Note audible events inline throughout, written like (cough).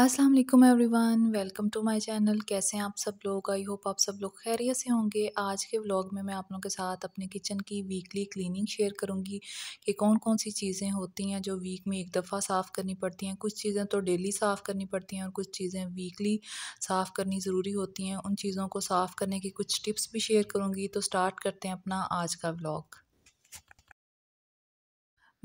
Aslam everyone welcome to my channel कैसे हैं आप सब लोग आई होप आप सब लोग खैरियत से होंगे आज के व्लॉग में मैं आप लोगों के साथ अपने किचन की वीकली क्लीनिंग शेयर करूंगी कि कौन कौन सी चीज़ें होती हैं जो वीक में एक दफ़ा साफ़ करनी पड़ती हैं कुछ चीज़ें तो डेली साफ़ करनी पड़ती हैं और कुछ चीज़ें वीकली साफ़ करनी ज़रूरी होती हैं उन चीज़ों को साफ़ करने की कुछ टिप्स भी शेयर करूँगी तो स्टार्ट करते हैं अपना आज का व्लाग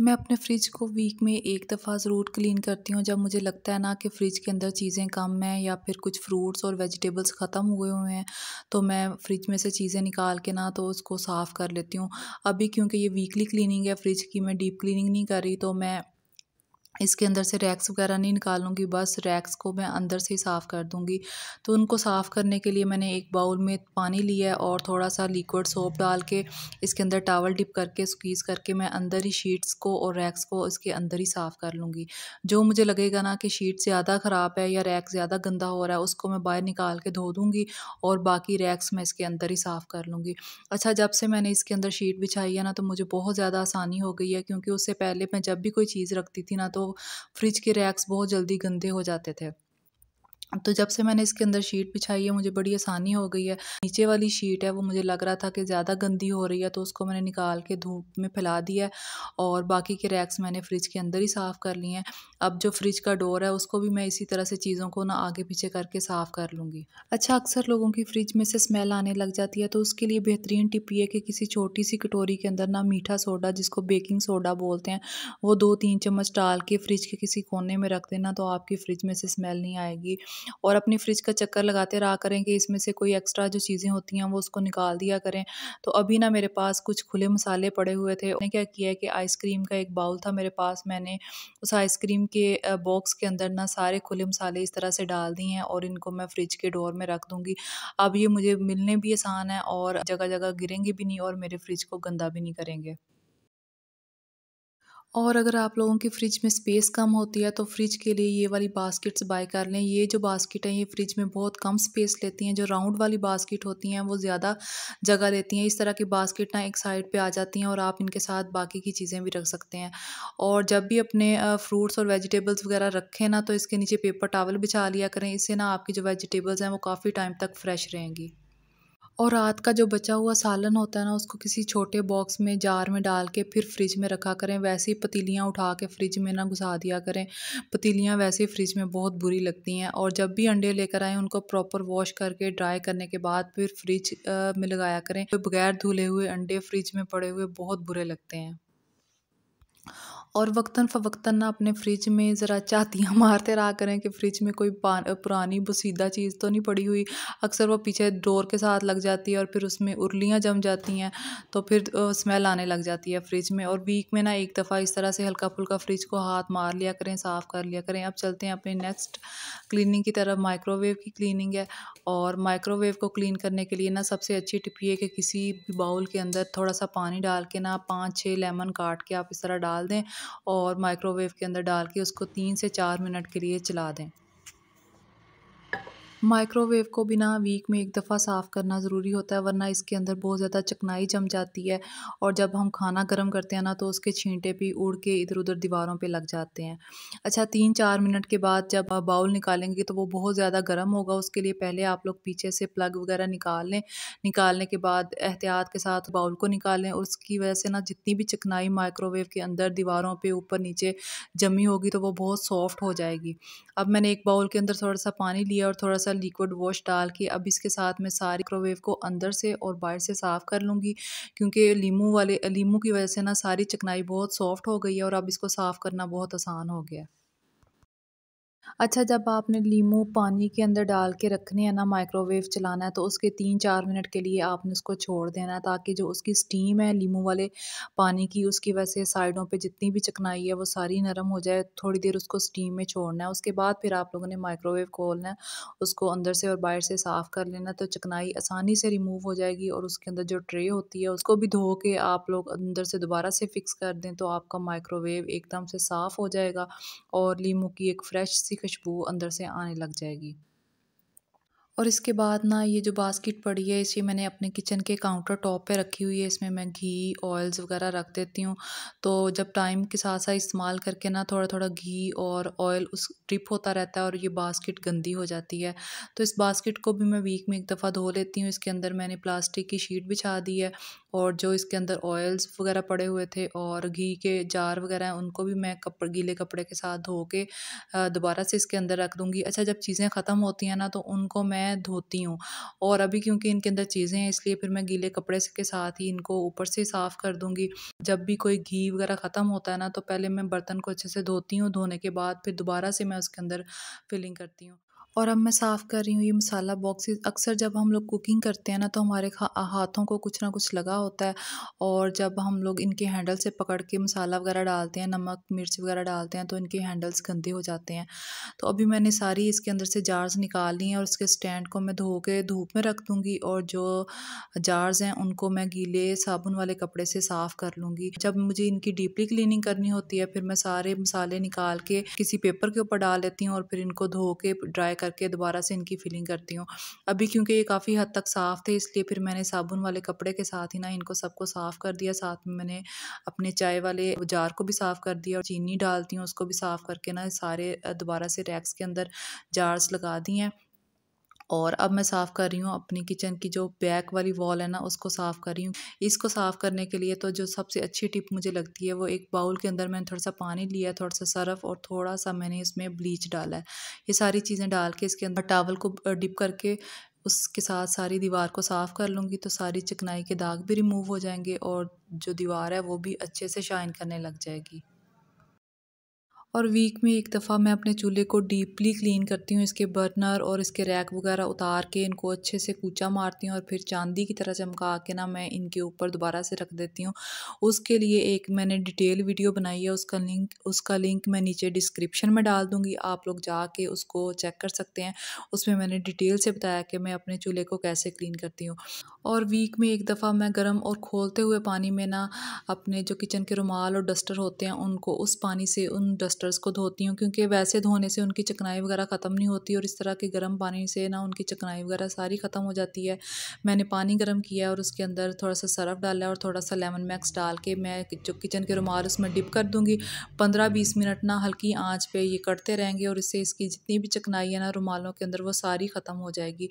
मैं अपने फ्रिज को वीक में एक दफ़ा ज़रूर क्लीन करती हूँ जब मुझे लगता है ना कि फ्रिज के अंदर चीज़ें कम हैं या फिर कुछ फ्रूट्स और वेजिटेबल्स ख़त्म हुए हुए हैं तो मैं फ्रिज में से चीज़ें निकाल के ना तो उसको साफ़ कर लेती हूँ अभी क्योंकि ये वीकली क्लीनिंग है फ्रिज की मैं डीप क्लीनिंग नहीं कर रही तो मैं इसके अंदर से रैक्स वगैरह नहीं निकालूंगी बस रैक्स को मैं अंदर से ही साफ़ कर दूंगी तो उनको साफ़ करने के लिए मैंने एक बाउल में पानी लिया है और थोड़ा सा लिक्विड सोप डाल के इसके अंदर टावल डिप करके स्क्वीज़ करके मैं अंदर ही शीट्स को और रैक्स को इसके अंदर ही साफ़ कर लूँगी जो मुझे लगेगा ना कि शीट ज़्यादा ख़राब है या रैक्स ज़्यादा गंदा हो रहा है उसको मैं बाहर निकाल के धो दूँगी और बाकी रैक्स मैं इसके अंदर ही साफ़ कर लूँगी अच्छा जब से मैंने इसके अंदर शीट बिछाई है ना तो मुझे बहुत ज़्यादा आसानी हो गई है क्योंकि उससे पहले मैं जब भी कोई चीज़ रखती थी ना तो फ्रिज के रैक्स बहुत जल्दी गंदे हो जाते थे तो जब से मैंने इसके अंदर शीट बिछाई है मुझे बड़ी आसानी हो गई है नीचे वाली शीट है वो मुझे लग रहा था कि ज़्यादा गंदी हो रही है तो उसको मैंने निकाल के धूप में फैला दिया है और बाकी के रैक्स मैंने फ्रिज के अंदर ही साफ़ कर लिए हैं अब जो फ्रिज का डोर है उसको भी मैं इसी तरह से चीज़ों को ना आगे पीछे करके साफ़ कर लूँगी अच्छा अक्सर लोगों की फ्रिज में से स्मेल आने लग जाती है तो उसके लिए बेहतरीन टिप ये कि किसी छोटी सी कटोरी के अंदर ना मीठा सोडा जिसको बेकिंग सोडा बोलते हैं वो दो तीन चम्मच डाल के फ्रिज के किसी कोने में रख देना तो आपकी फ्रिज में से स्मेल नहीं आएगी और अपनी फ़्रिज का चक्कर लगाते रहा करें कि इसमें से कोई एक्स्ट्रा जो चीज़ें होती हैं वो उसको निकाल दिया करें तो अभी ना मेरे पास कुछ खुले मसाले पड़े हुए थे उन्होंने क्या किया है कि आइसक्रीम का एक बाउल था मेरे पास मैंने उस आइसक्रीम के बॉक्स के अंदर ना सारे खुले मसाले इस तरह से डाल दिए हैं और इनको मैं फ्रिज के डोर में रख दूँगी अब ये मुझे मिलने भी आसान है और जगह जगह गिरेंगे भी नहीं और मेरे फ्रिज को गंदा भी नहीं करेंगे और अगर आप लोगों की फ्रिज में स्पेस कम होती है तो फ्रिज के लिए ये वाली बास्केट्स बाय कर लें ये जो बास्केट हैं ये फ्रिज में बहुत कम स्पेस लेती हैं जो राउंड वाली बास्केट होती हैं वो ज़्यादा जगह लेती हैं इस तरह की बास्केट ना एक साइड पे आ जाती हैं और आप इनके साथ बाकी की चीज़ें भी रख सकते हैं और जब भी अपने फ्रूट्स और वेजिटेबल्स वगैरह रखें ना तो इसके नीचे पेपर टावल बिछा लिया करें इससे ना आपकी जो वेजिटेबल्स हैं वो काफ़ी टाइम तक फ्रेश रहेंगी और रात का जो बचा हुआ सालन होता है ना उसको किसी छोटे बॉक्स में जार में डाल के फिर फ्रिज में रखा करें वैसे ही पतीलियाँ उठा के फ्रिज में ना घुसा दिया करें पतीलियाँ वैसे ही फ्रिज में बहुत बुरी लगती हैं और जब भी अंडे लेकर आएँ उनको प्रॉपर वॉश करके ड्राई करने के बाद फिर फ्रिज में लगाया करें तो बगैर धुले हुए अंडे फ्रिज में पड़े हुए बहुत बुरे लगते हैं और वक्ता फ़वक्ता ना अपने फ्रिज में ज़रा चातियाँ (laughs) मारते रहा करें कि फ्रिज में कोई पुरानी बसीदा चीज़ तो नहीं पड़ी हुई अक्सर वो पीछे डोर के साथ लग जाती है और फिर उसमें उर्लियाँ जम जाती हैं तो फिर स्मेल आने लग जाती है फ्रिज में और वीक में ना एक दफ़ा इस तरह से हल्का फुल्का फ्रिज को हाथ मार लिया करें साफ़ कर लिया करें अब चलते हैं अपने नेक्स्ट क्लिनिंग की तरफ माइक्रोवेव की क्लिनिंग है और माइक्रोवेव को क्लीन करने के लिए ना सबसे अच्छी टिप ये कि किसी भी बाउल के अंदर थोड़ा सा पानी डाल के ना पाँच छः लेमन काट के आप इस तरह डाल दें और माइक्रोवेव के अंदर डाल के उसको तीन से चार मिनट के लिए चला दें माइक्रोवेव को बिना वीक में एक दफ़ा साफ़ करना ज़रूरी होता है वरना इसके अंदर बहुत ज़्यादा चकनाई जम जाती है और जब हम खाना गर्म करते हैं ना तो उसके छींटे भी उड़ के इधर उधर दीवारों पे लग जाते हैं अच्छा तीन चार मिनट के बाद जब बाउल निकालेंगे तो वो बहुत ज़्यादा गर्म होगा उसके लिए पहले आप लोग पीछे से प्लग वगैरह निकाल लें निकालने के बाद एहतियात के साथ बाउल को निकालें और उसकी वजह से ना जितनी भी चकनाई माइक्रोवेव के अंदर दीवारों पर ऊपर नीचे जमी होगी तो वो बहुत सॉफ्ट हो जाएगी अब मैंने एक बाउल के अंदर थोड़ा सा पानी लिया और थोड़ा सा लिक्विड वॉश डाल के अब इसके साथ मैं सारी माइक्रोवेव को अंदर से और बाहर से साफ़ कर लूँगी क्योंकि लीमू वाले लीमू की वजह से ना सारी चिकनाई बहुत सॉफ्ट हो गई है और अब इसको साफ़ करना बहुत आसान हो गया अच्छा जब आपने लीमू पानी के अंदर डाल के रखने है ना माइक्रोवेव चलाना है तो उसके तीन चार मिनट के लिए आपने उसको छोड़ देना है ताकि जो उसकी स्टीम है लीमू वाले पानी की उसकी वजह से साइडों पे जितनी भी चकनाई है वो सारी नरम हो जाए थोड़ी देर उसको स्टीम में छोड़ना है उसके बाद फिर आप लोगों ने माइक्रोवेव खोलना है उसको अंदर से और बाहर से साफ़ कर लेना तो चकनाई आसानी से रिमूव हो जाएगी और उसके अंदर जो ट्रे होती है उसको भी धो के आप लोग अंदर से दोबारा से फिक्स कर दें तो आपका माइक्रोवेव एकदम से साफ़ हो जाएगा और लीमू की एक फ्रेश सी खुशबू अंदर से आने लग जाएगी और इसके बाद ना ये जो बास्केट पड़ी है इसे मैंने अपने किचन के काउंटर टॉप पे रखी हुई है इसमें मैं घी ऑयल्स वगैरह रख देती हूँ तो जब टाइम के साथ साथ इस्तेमाल करके ना थोड़ा थोड़ा घी और ऑयल उस ट्रिप होता रहता है और ये बास्केट गंदी हो जाती है तो इस बास्केट को भी मैं वीक में एक दफ़ा धो लेती हूँ इसके अंदर मैंने प्लास्टिक की शीट बिछा दी है और जो इसके अंदर ऑयल्स वगैरह पड़े हुए थे और घी के जार वगैरह हैं उनको भी मैं कपड़े गीले कपड़े के साथ धो के दोबारा से इसके अंदर रख दूँगी अच्छा जब चीज़ें ख़त्म होती हैं ना तो उनको मैं मैं धोती हूँ और अभी क्योंकि इनके अंदर चीज़ें हैं इसलिए फिर मैं गीले कपड़े के साथ ही इनको ऊपर से साफ़ कर दूँगी जब भी कोई घी वगैरह ख़त्म होता है ना तो पहले मैं बर्तन को अच्छे से धोती हूँ धोने के बाद फिर दोबारा से मैं उसके अंदर फिलिंग करती हूँ और अब मैं साफ़ कर रही हूँ ये मसाला बॉक्सेस अक्सर जब हम लोग कुकिंग करते हैं ना तो हमारे हाथों को कुछ ना कुछ लगा होता है और जब हम लोग इनके हैंडल से पकड़ के मसाला वगैरह डालते हैं नमक मिर्च वगैरह डालते हैं तो इनके हैंडल्स गंदे हो जाते हैं तो अभी मैंने सारी इसके अंदर से जार्स निकाल ली हैं और इसके स्टैंड को मैं धो के धूप में रख दूँगी और जो जार्स हैं उनको मैं गीले साबुन वाले कपड़े से साफ़ कर लूँगी जब मुझे इनकी डीपली क्लिनिंग करनी होती है फिर मैं सारे मसाले निकाल के किसी पेपर के ऊपर डाल लेती हूँ और फिर इनको धो के ड्राई करके दोबारा से इनकी फिलिंग करती हूँ अभी क्योंकि ये काफ़ी हद तक साफ़ थे इसलिए फिर मैंने साबुन वाले कपड़े के साथ ही ना इनको सबको साफ़ कर दिया साथ में मैंने अपने चाय वाले जार को भी साफ़ कर दिया और चीनी डालती हूँ उसको भी साफ़ करके ना सारे दोबारा से रैक्स के अंदर जार्स लगा दिए हैं और अब मैं साफ़ कर रही हूँ अपनी किचन की जो बैक वाली वॉल है ना उसको साफ़ कर रही हूँ इसको साफ़ करने के लिए तो जो सबसे अच्छी टिप मुझे लगती है वो एक बाउल के अंदर मैंने थोड़ा सा पानी लिया थोड़ा सा सरफ और थोड़ा सा मैंने इसमें ब्लीच डाला है ये सारी चीज़ें डाल के इसके अंदर टावल को डिप करके उसके साथ सारी दीवार को साफ़ कर लूँगी तो सारी चिकनाई के दाग भी रिमूव हो जाएंगे और जो दीवार है वो भी अच्छे से शाइन करने लग जाएगी और वीक में एक दफ़ा मैं अपने चूल्हे को डीपली क्लीन करती हूँ इसके बर्नर और इसके रैक वगैरह उतार के इनको अच्छे से कूचा मारती हूँ और फिर चांदी की तरह चमका के ना मैं इनके ऊपर दोबारा से रख देती हूँ उसके लिए एक मैंने डिटेल वीडियो बनाई है उसका लिंक उसका लिंक मैं नीचे डिस्क्रिप्शन में डाल दूँगी आप लोग जाके उसको चेक कर सकते हैं उसमें मैंने डिटेल से बताया कि मैं अपने चूल्हे को कैसे क्लीन करती हूँ और वीक में एक दफ़ा मैं गर्म और खोलते हुए पानी में ना अपने जो किचन के रुमाल और डस्टर होते हैं उनको उस पानी से उन डस्टर मटर्स को धोती हूँ क्योंकि वैसे धोने से उनकी चकनाई वगैरह ख़त्म नहीं होती और इस तरह के गर्म पानी से ना उनकी चकनाई वगैरह सारी ख़त्म हो जाती है मैंने पानी गर्म किया और उसके अंदर थोड़ा सा सरफ डाला और थोड़ा सा लेमन मैक्स डाल के मैं जो किचन के रुमाल उसमें डिप कर दूँगी पंद्रह बीस मिनट ना हल्की आँच पर ये कटते रहेंगे और इससे इसकी जितनी भी चकनाई है ना रुमालों के अंदर वो सारी ख़त्म हो जाएगी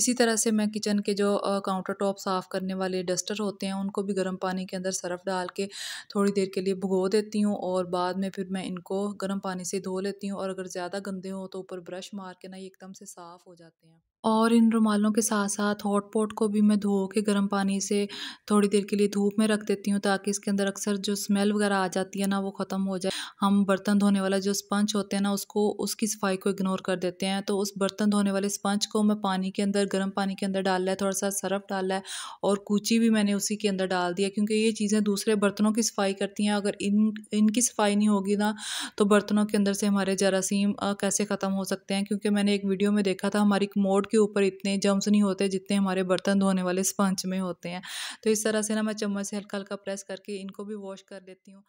इसी तरह से मैं किचन के जो काउंटर टॉप साफ़ करने वाले डस्टर होते हैं उनको भी गर्म पानी के अंदर सरफ डाल के थोड़ी देर के लिए भुगो देती हूँ और बाद में फिर मैं इनको गर्म पानी से धो लेती हूँ और अगर ज़्यादा गंदे हों तो ऊपर ब्रश मार के ना ये एकदम से साफ़ हो जाते हैं और इन रुमालों के साथ साथ पॉट को भी मैं धो के गर्म पानी से थोड़ी देर के लिए धूप में रख देती हूँ ताकि इसके अंदर अक्सर जो स्मेल वगैरह आ जाती है ना वो ख़त्म हो जाए हम बर्तन धोने वाला जो स्पंज होते हैं ना उसको उसकी सफाई को इग्नोर कर देते हैं तो उस बर्तन धोने वाले स्पंज को मैं पानी के अंदर गर्म पानी के अंदर डाल है थोड़ा सा सरफ डाल है और कूची भी मैंने उसी के अंदर डाल दिया क्योंकि ये चीज़ें दूसरे बर्तनों की सफाई करती हैं अगर इन इनकी सफाई नहीं होगी ना तो बर्तनों के अंदर से हमारे जरासीम कैसे ख़त्म हो सकते हैं क्योंकि मैंने एक वीडियो में देखा था हमारी मोड के ऊपर इतने जम्स नहीं होते जितने हमारे बर्तन धोने वाले स्पंज में होते हैं तो इस तरह से ना मैं चम्मच से हल्का हल्का प्रेस करके इनको भी वॉश कर लेती हूँ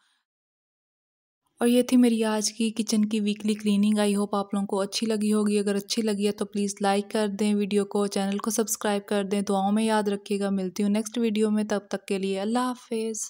और ये थी मेरी आज की किचन की वीकली क्लीनिंग आई होप आप लोगों को अच्छी लगी होगी अगर अच्छी लगी है तो प्लीज़ लाइक कर दें वीडियो को चैनल को सब्सक्राइब कर दें दुआओं में याद रखिएगा मिलती हूँ नेक्स्ट वीडियो में तब तक के लिए अल्लाह हाफिज़